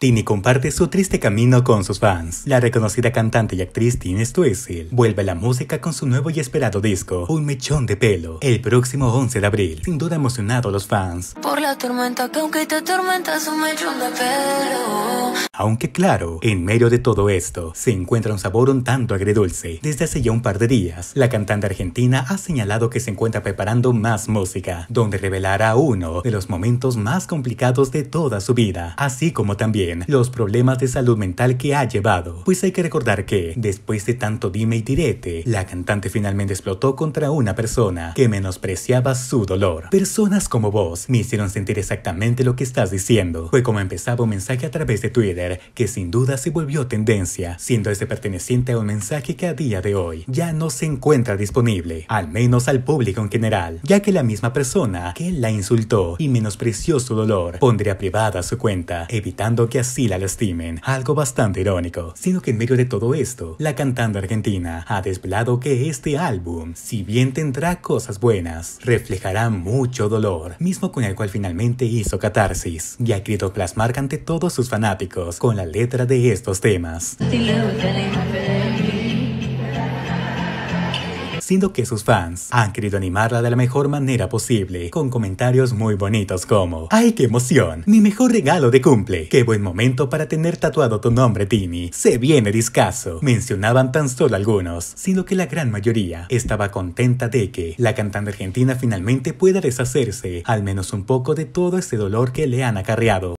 Tini comparte su triste camino con sus fans. La reconocida cantante y actriz Tini Stoessel vuelve a la música con su nuevo y esperado disco, Un Mechón de Pelo, el próximo 11 de abril. Sin duda emocionado a los fans. Por la tormenta aunque te un Aunque claro, en medio de todo esto, se encuentra un sabor un tanto agridulce. Desde hace ya un par de días, la cantante argentina ha señalado que se encuentra preparando más música, donde revelará uno de los momentos más complicados de toda su vida, así como también los problemas de salud mental que ha llevado. Pues hay que recordar que, después de tanto dime y direte, la cantante finalmente explotó contra una persona que menospreciaba su dolor. Personas como vos me hicieron sentir exactamente lo que estás diciendo. Fue como empezaba un mensaje a través de Twitter, que sin duda se volvió tendencia, siendo ese perteneciente a un mensaje que a día de hoy ya no se encuentra disponible, al menos al público en general, ya que la misma persona que la insultó y menospreció su dolor pondría privada su cuenta, evitando que así la lastimen, algo bastante irónico, sino que en medio de todo esto, la cantante argentina ha desvelado que este álbum, si bien tendrá cosas buenas, reflejará mucho dolor, mismo con el cual finalmente hizo catarsis, y ha querido plasmar ante todos sus fanáticos con la letra de estos temas. Siendo que sus fans han querido animarla de la mejor manera posible, con comentarios muy bonitos como ¡Ay, qué emoción! ¡Mi mejor regalo de cumple! ¡Qué buen momento para tener tatuado tu nombre, Timmy! ¡Se viene discaso! Mencionaban tan solo algunos, sino que la gran mayoría estaba contenta de que la cantante argentina finalmente pueda deshacerse, al menos un poco, de todo ese dolor que le han acarreado.